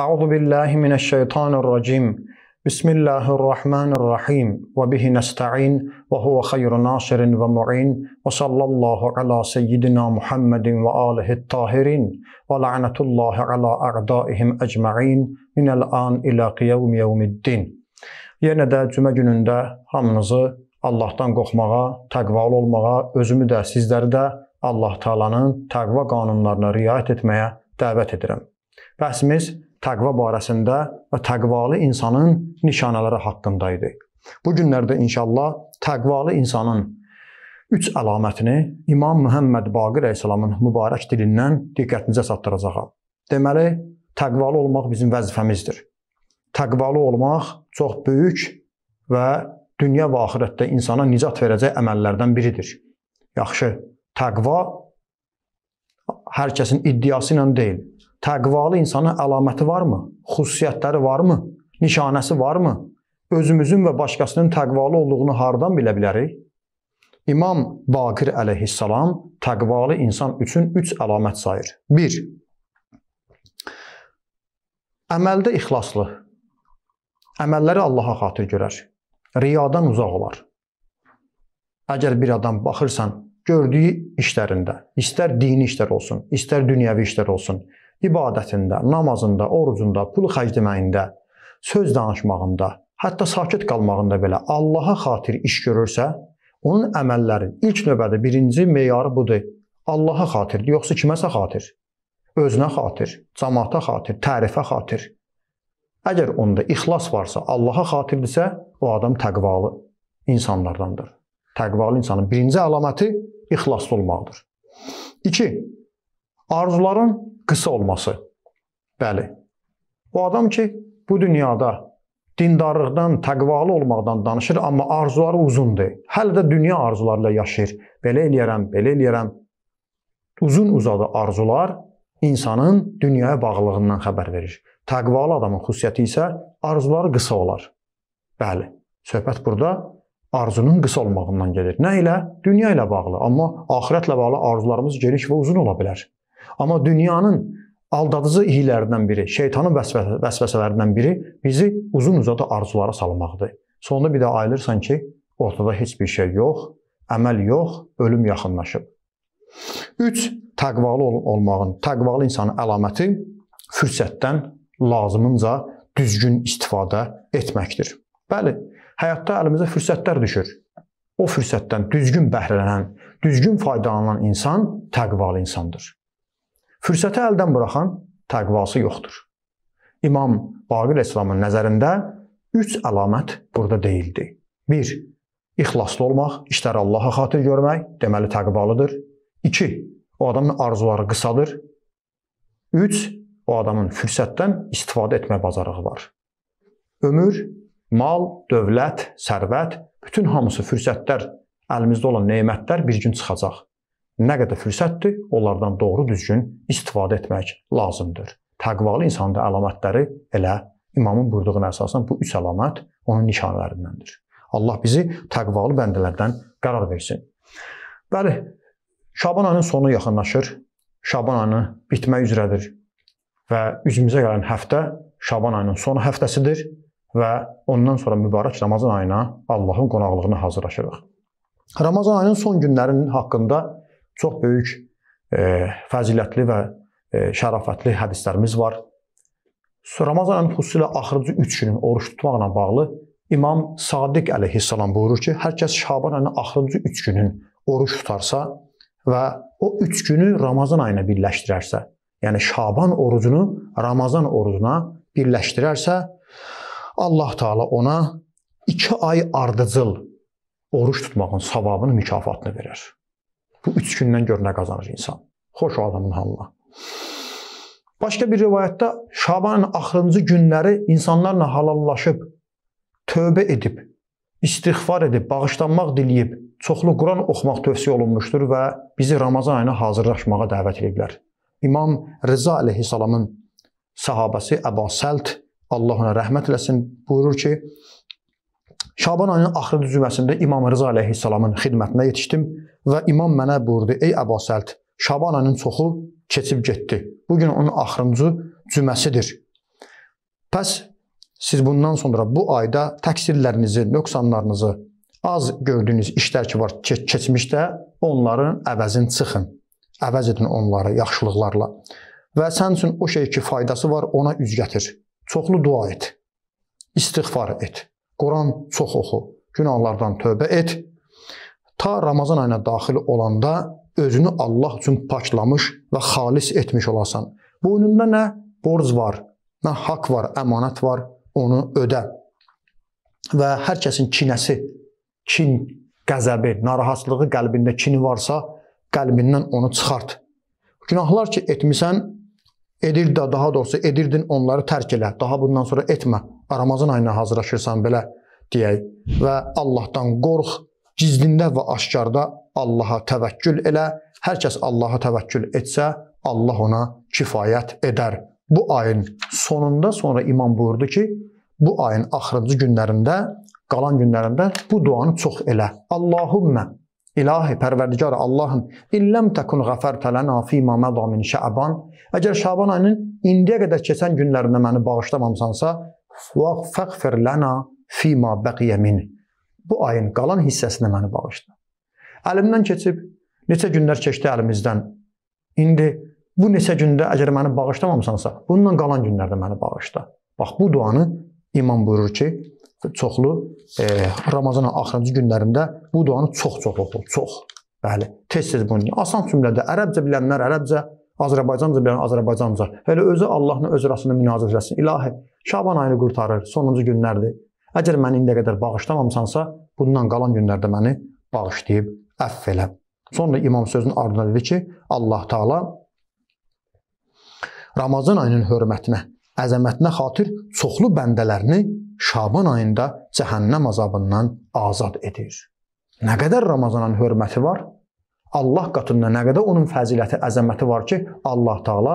Euzu billahi mineşşeytanirracim. Bismillahirrahmanirrahim. Ve bihi nesta'in ve huve hayru nasirin ve mu'in. Ve sallallahu ala seyyidina Muhammedin ve alihi tahirin. Ve la'netullahi ala a'daihim ecma'in. Minel an ila qiyavm yevmiddin. Yenə də cümə günündə hamınızı Allahdan qorxmağa, təqvalı olmağa, özümü də, sizləri də Allah Taala'nın təqva qanunlarına riayət etməyə dəvət edirəm. Bəhsimiz təqva barəsində və təqvalı insanın nişanələri haqqında idi. Bu günlərdə inşallah təqvalı insanın üç əlamətini İmam Məhəmməd Baqir əleyhissalamın mübarək dilindən diqqətinizə çatdıracağam. Deməli, təqvalı olmaq bizim vəzifəmizdir. Təqvalı olmaq çox böyük və dünya və axirətdə insana nicat verəcək əməllərdən biridir. Yaxşı, təqva hər kəsin iddiası ilə deyil, Təqvalı insanın əlaməti varmı? Xüsusiyyətləri varmı? Nişanəsi varmı? Özümüzün və başqasının təqvalı olduğunu hardan bilə bilərik? İmam Baqir əleyhissalam təqvalı insan üçün üç əlamət sayır. 1. Əməldə ixlaslı. Əməlləri Allaha xatir görər. Riyadan uzaq olar. Əgər bir adam baxırsan, gördüyü işlərində, istər dini işlər olsun, istər dünyəvi işlər olsun, ibadətində, namazında, orucunda, pul xərcləməyində, söz danışmağında, hətta sakit qalmağında belə Allaha xatir iş görürsə, onun əməllərin ilk növbədə birinci meyarı budur. Allaha xatirdir, yoxsa kiməsə xatir? Özünə xatir, cəmaata xatir, tərifə xatir. Əgər onda ixlas varsa, Allaha xatirdirsə, o adam təqvalı insanlardandır. Təqvalı insanın birinci əlaməti ixlaslı olmaqdır. 2 arzuların qısa olması. Bəli. Bu adam ki, bu dünyada dindarlıqdan, təqvalı olmaqdan danışır, amma arzuları uzundur. Hələ də dünya arzularla yaşayır. Belə eləyərəm, belə eləyərəm. Uzun-uzadı arzular insanın dünyaya bağlılığından xəbər verir. Təqvalı adamın xüsusiyyəti isə arzuları qısa olar. Bəli, söhbət burada arzunun qısa olmağından gedir. Nə ilə? Dünya ilə bağlı, amma axirətlə bağlı arzularımız geniş və uzun ola bilər. Amma dünyanın aldadıcı hiylərindən biri, şeytanın vəsvəsə, vəsvəsələrindən biri bizi uzun-uzadı arzulara salmaqdır. Sonda bir də ayılırsan ki, ortada heç bir şey yox, əməl yox, ölüm yaxınlaşıb. 3. Təqvalı ol olmağın, təqvalı insanın əlaməti fürsətdən lazımınca düzgün istifadə etməkdir. Bəli, həyatda əlimizə fürsətlər düşür. O fürsətdən düzgün bəhrələnən, düzgün faydalanan insan təqvalı insandır. Fürsəti əldən buraxan təqvası yoxdur. İmam Baqir əslamın nəzərində 3 əlamət burada deyildi. 1. İxlaslı olmaq, işləri Allaha xatir görmək, deməli təqvalıdır. 2. O adamın arzuları qısadır. 3. O adamın fürsətdən istifadə etmə bacarığı var. Ömür, mal, dövlət, sərvət, bütün hamısı fürsətlər, əlimizdə olan nemətlər bir gün çıxacaq nə qədər fürsətdir, onlardan doğru düzgün istifadə etmək lazımdır. Təqvalı insanın da əlamətləri elə imamın buyurduğuna əsasən bu üç əlamət onun nişanlarındandır. Allah bizi təqvalı bəndələrdən qərar versin. Bəli, Şaban ayının sonu yaxınlaşır. Şaban ayı bitmək üzrədir və üzümüzə gələn həftə Şaban ayının son həftəsidir və ondan sonra mübarək Ramazan ayına Allahın qonaqlığına hazırlaşırıq. Ramazan ayının son günlərinin haqqında çox böyük e, fəzilətli və e, şərafətli hədislərimiz var. Ramazan ayının xüsusilə axırıncı 3 günün oruç tutmaqla bağlı İmam Sadiq əleyhissalam buyurur ki, hər kəs Şaban ayının axırıncı 3 günün oruç tutarsa və o 3 günü Ramazan ayına birləşdirərsə, yəni Şaban orucunu Ramazan orucuna birləşdirərsə, Allah Taala ona 2 ay ardıcıl oruç tutmağın savabını, mükafatını verər. Bu üç gündən gör nə qazanır insan. Xoş o adamın halına. Başqa bir rivayətdə Şabanın axırıncı günləri insanlarla halallaşıb, tövbə edib, istighfar edib, bağışlanmaq diləyib, çoxlu Quran oxumaq tövsiyə olunmuşdur və bizi Ramazan ayına hazırlaşmağa dəvət ediblər. İmam Rıza əleyhissalamın sahabəsi Əbu Səlt Allah ona rəhmət eləsin buyurur ki, Şaban ayının axırıncı cüməsində İmam Rıza əleyhissalamın xidmətinə yetişdim Və imam mənə buyurdu: "Ey Əbasəlt, Şaban ayının çoxu keçib getdi. Bu gün onun axırıncı cüməsidir. Pəs siz bundan sonra bu ayda təqsirlərinizi, nöqsanlarınızı, az gördüyünüz işlər ki var keç keçmişdə onların əvəzini çıxın. Əvəz edin onları yaxşılıqlarla. Və sənin üçün o şey ki faydası var, ona üz gətir. Çoxlu dua et. İstighfar et. Quran çox oxu. Günahlardan tövbə et ta Ramazan ayına daxil olanda özünü Allah üçün paklamış və xalis etmiş olasan. Boynunda nə borc var, nə haqq var, əmanət var, onu ödə. Və hər kəsin kinəsi, kin, qəzəbi, narahatlığı qəlbində kini varsa, qəlbindən onu çıxart. Günahlar ki etmisən, edir də, daha doğrusu edirdin onları tərk elə. Daha bundan sonra etmə. Ramazan ayına hazırlaşırsan belə deyək və Allahdan qorx gizlində və aşkarda Allaha təvəkkül elə. Hər kəs Allaha təvəkkül etsə, Allah ona kifayət edər. Bu ayın sonunda sonra imam buyurdu ki, bu ayın axırıncı günlərində, qalan günlərində bu duanı çox elə. Allahumma İlahi, pərverdigar Allahım, illəm təkun ғəfərtə lənə fīmə mədə min şəban. Əgər Şaban ayının indiyə qədər keçən günlərində məni bağışlamamsansa, vəğfər lənə fīmə bəqiyə min bu ayın qalan hissəsini məni bağışla. Əlimdən keçib neçə günlər keçdi əlimizdən. İndi bu neçə gündə əgər məni bağışlamamısansa, bundan qalan günlərdə məni bağışla. Bax bu duanı imam buyurur ki, çoxlu e, Ramazanın axırıncı günlərində bu duanı çox-çox oxu, çox. Bəli, tez-tez bunu. Asan cümlədə ərəbcə bilənlər ərəbcə, Azərbaycanca bilən Azərbaycanca. Elə özü Allahın öz rəsulunu münazirə etsin. İlahi, Şaban ayını qurtarır, sonuncu günlərdir. Əgər məni indiyə qədər bağışlamamısansa, bundan qalan günlərdə məni bağışlayıb əff elə. Sonra imam sözünün ardına dedi ki, Allah Taala Ramazan ayının hörmətinə, əzəmətinə xatir çoxlu bəndələrini Şaban ayında cəhənnəm azabından azad edir. Nə qədər Ramazanın hörməti var? Allah qatında nə qədər onun fəziləti, əzəməti var ki, Allah Taala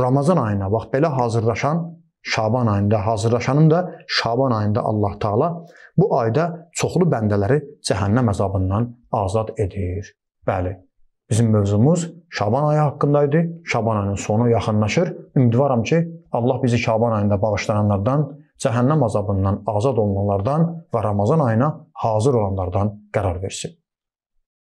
Ramazan ayına bax belə hazırlaşan Şaban ayında hazırlaşanın da Şaban ayında Allah Taala bu ayda çoxlu bəndələri cəhənnəm əzabından azad edir. Bəli. Bizim mövzumuz Şaban ayı haqqında idi. Şaban ayının sonu yaxınlaşır. Ümidvaram ki, Allah bizi Şaban ayında bağışlananlardan, cəhənnəm azabından azad olunanlardan və Ramazan ayına hazır olanlardan qərar versin.